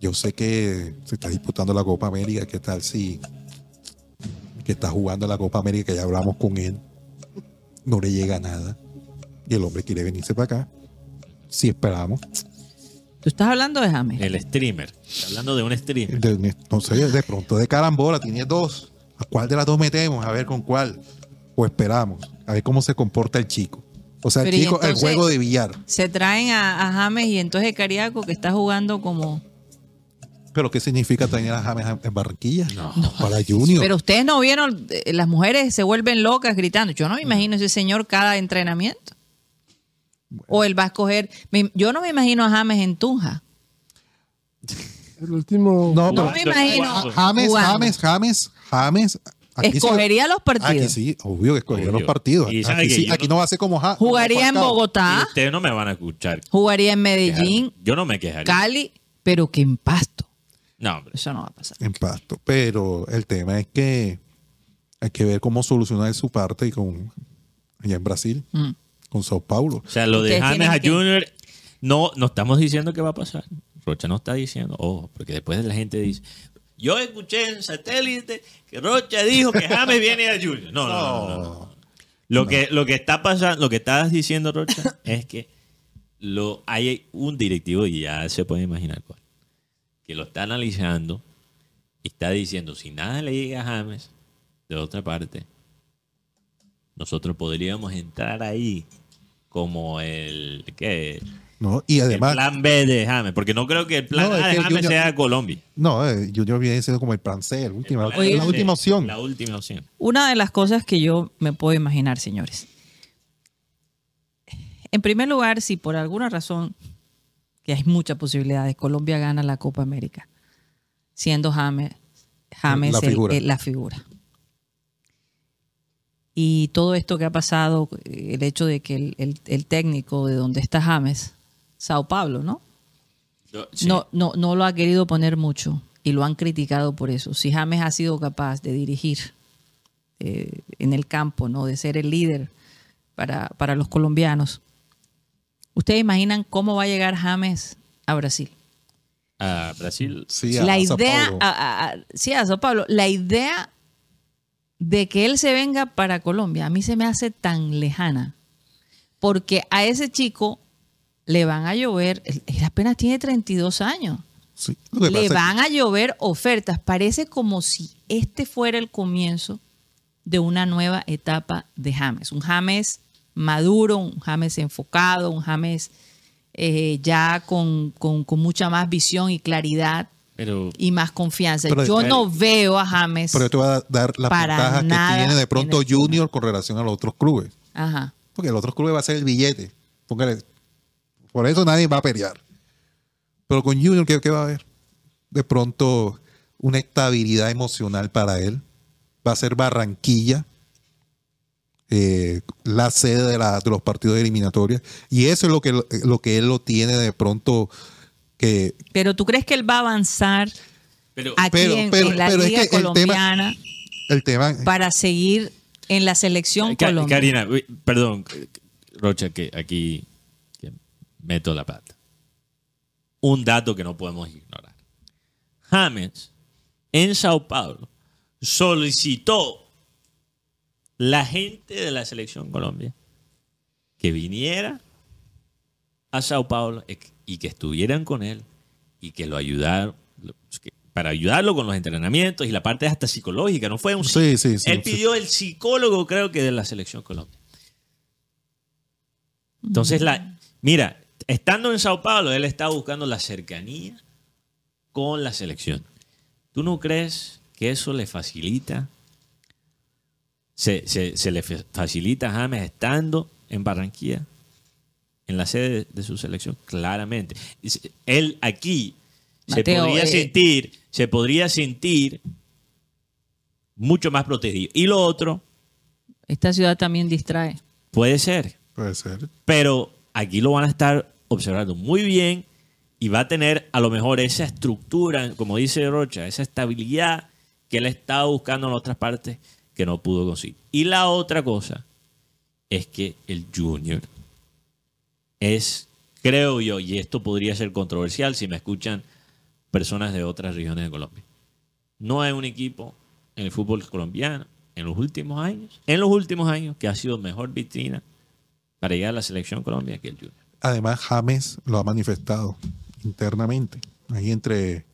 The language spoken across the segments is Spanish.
yo sé que se está disputando la Copa América, ¿qué tal si que está jugando la Copa América, ya hablamos con él, no le llega nada y el hombre quiere venirse para acá? Si esperamos. ¿Tú estás hablando de James? El streamer. Está hablando de un streamer. De, no sé, de pronto de carambola, tiene dos. ¿A cuál de las dos metemos? A ver con cuál. O esperamos. A ver cómo se comporta el chico. O sea, el chico, el juego de billar. Se traen a, James y entonces Cariaco que está jugando como pero ¿qué significa tener a James en Barranquilla? Para Junior. Pero ustedes no vieron, eh, las mujeres se vuelven locas gritando. Yo no me imagino ese señor cada entrenamiento. O él va a escoger. Yo no me imagino a James en Tunja. El último. No, me imagino. James, James, James, James. escogería los ah, partidos. Aquí sí, obvio que escogería los partidos. aquí, sí, aquí no, va a ser como. jugaría en Bogotá. ustedes no me van a escuchar. Jugaría en Medellín. Yo no me quejaría. Cali, pero que en pasto. No, Eso no va a pasar. En Pero el tema es que hay que ver cómo solucionar su parte y con allá en Brasil, mm. con Sao Paulo. O sea, lo de James a Junior, no, no estamos diciendo que va a pasar. Rocha no está diciendo, ojo, porque después la gente dice, yo escuché en satélite que Rocha dijo que James viene a Junior. No, no, no. Lo, Que, lo que está pasando, lo que estás diciendo, Rocha, es que lo, hay un directivo, y ya se puede imaginar cuál, que lo está analizando y está diciendo, si nada le llega a James, de otra parte, nosotros podríamos entrar ahí como el que no, además, el plan B de James, porque no creo que el plan A de James sea Colombia. No, yo eh, Junior viene como el plan C, última, la última opción. La última opción. Una de las cosas que yo me puedo imaginar, señores. En primer lugar, si por alguna razón que hay muchas posibilidades. Colombia gana la Copa América, siendo James, James la, figura. Y todo esto que ha pasado, el hecho de que el, técnico de donde está James, Sao Paulo, ¿no? No, no, no lo ha querido poner mucho y lo han criticado por eso. Si James ha sido capaz de dirigir eh, en el campo, ¿no? De ser el líder para, para los colombianos ¿Ustedes imaginan cómo va a llegar James a Brasil? A Brasil, sí, a la Sao Paulo. sí, a Sao Paulo. La idea de que él se venga para Colombia a mí se me hace tan lejana. Porque a ese chico le van a llover, él apenas tiene 32 años. Sí, le van a llover ofertas. Parece como si este fuera el comienzo de una nueva etapa de James. Un James maduro, un James enfocado, un James eh, ya con, con, mucha más visión y claridad y más confianza. yo no veo a James. Pero yo te a dar las ventajas que tiene de pronto este Junior con relación a los otros clubes. Ajá. Porque los otros clubes va a ser el billete. Póngale. Por eso nadie va a pelear. Pero con Junior, ¿qué, ¿qué, va a haber? De pronto, una estabilidad emocional para él. Va a ser Barranquilla. Eh, la sede de, los partidos eliminatorios. Y eso es lo que, lo que él lo tiene de pronto que... Pero tú crees que él va a avanzar aquí en, la es colombiana el tema, para seguir en la selección colombiana. Karina, perdón, Rocha, que aquí meto la pata. Un dato que no podemos ignorar. James en Sao Paulo solicitó la gente de la selección Colombia que viniera a Sao Paulo y que estuvieran con él y que lo ayudaron para ayudarlo con los entrenamientos y la parte hasta psicológica, no fue un él pidió el psicólogo creo que de la selección Colombia. Entonces la mira, estando en Sao Paulo él está buscando la cercanía con la selección. ¿Tú no crees que eso le facilita se, se, le facilita a James estando en Barranquilla, en la sede de, su selección, claramente. Él aquí se podría eh, sentir, se podría sentir mucho más protegido. Y lo otro. Esta ciudad también distrae. Puede ser. Puede ser. Pero aquí lo van a estar observando muy bien y va a tener a lo mejor esa estructura, como dice Rocha, esa estabilidad que él estaba buscando en otras partes que no pudo conseguir. Y la otra cosa es que el Junior es, creo yo, y esto podría ser controversial si me escuchan personas de otras regiones de Colombia. No hay un equipo en el fútbol colombiano en los últimos años, en los últimos años, que ha sido mejor vitrina para llegar a la selección Colombia que el Junior. Además, James lo ha manifestado internamente. Ahí entre.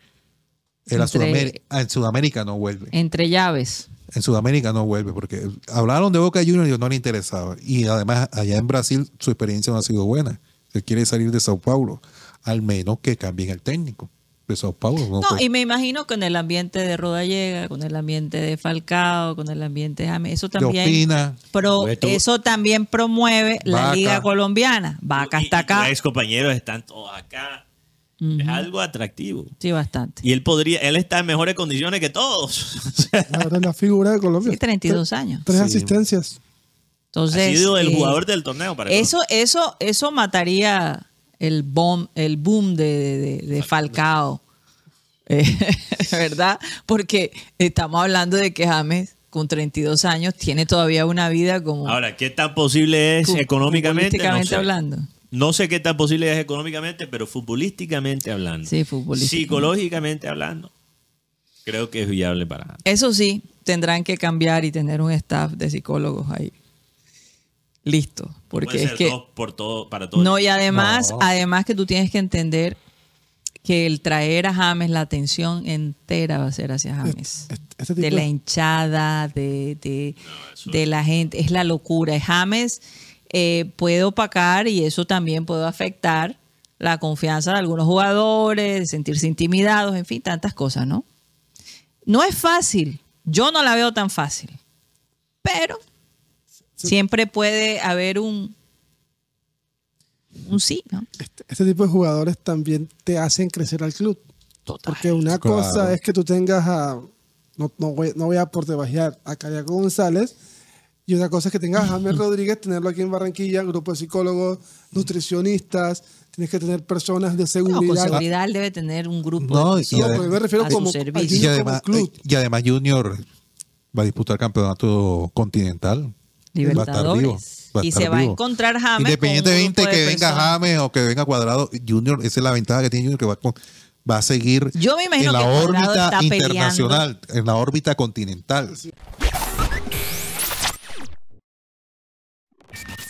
El Sudamérica no vuelve. Entre llaves. En Sudamérica no vuelve, porque hablaron de Boca Juniors y no le interesaba. Y además, allá en Brasil su experiencia no ha sido buena. Se quiere salir de Sao Paulo, al menos que cambien el técnico de Sao Paulo. No, pues y me imagino que en el ambiente de Rodallega, con el ambiente de Falcao, con el ambiente de James, eso también, pues eso también promueve la liga colombiana. Vaca y, está acá. Los compañeros están todos acá es algo atractivo. Sí, bastante. Y él podría, él está en mejores condiciones que todos. es la figura de Colombia. 32 años. Tres asistencias. Entonces, ha sido el eh, jugador del torneo para eso, eso, eso mataría el boom, el boom de, Falcao. Eh, ¿Verdad? Porque estamos hablando de que James con 32 años tiene todavía una vida como... Ahora, ¿qué tan posible es económicamente? hablando. No sé qué tan posible es económicamente, pero futbolísticamente hablando, sí, futbolísticamente. psicológicamente hablando, creo que es viable para. Eso sí, tendrán que cambiar y tener un staff de psicólogos ahí. Listo, porque es que por todo para todo. No, y además, además que tú tienes que entender que el traer a James la atención entera va a ser hacia este, James. Este, este de la hinchada, de, de la gente, es la locura. James eh, puedo opacar y eso también puede afectar la confianza de algunos jugadores, sentirse intimidados, en fin, tantas cosas, ¿no? No es fácil, yo no la veo tan fácil, pero siempre puede haber un, un sí, ¿no? Este, este, tipo de jugadores también te hacen crecer al club. Total. Porque una cosa es que tú tengas a, no, no, voy, a por debajear, a Caria González, y una cosa es que tengas a James Rodríguez, tenerlo aquí en Barranquilla, grupo de psicólogos, nutricionistas, tienes que tener personas de seguridad. seguridad debe tener un grupo. de me refiero como, y además, Junior va a disputar campeonato continental. Libertadores. y se va a encontrar James. Independientemente que venga James o que venga Cuadrado, Junior, esa es la ventaja que tiene Junior, que va, a seguir en la órbita internacional, en la órbita continental. you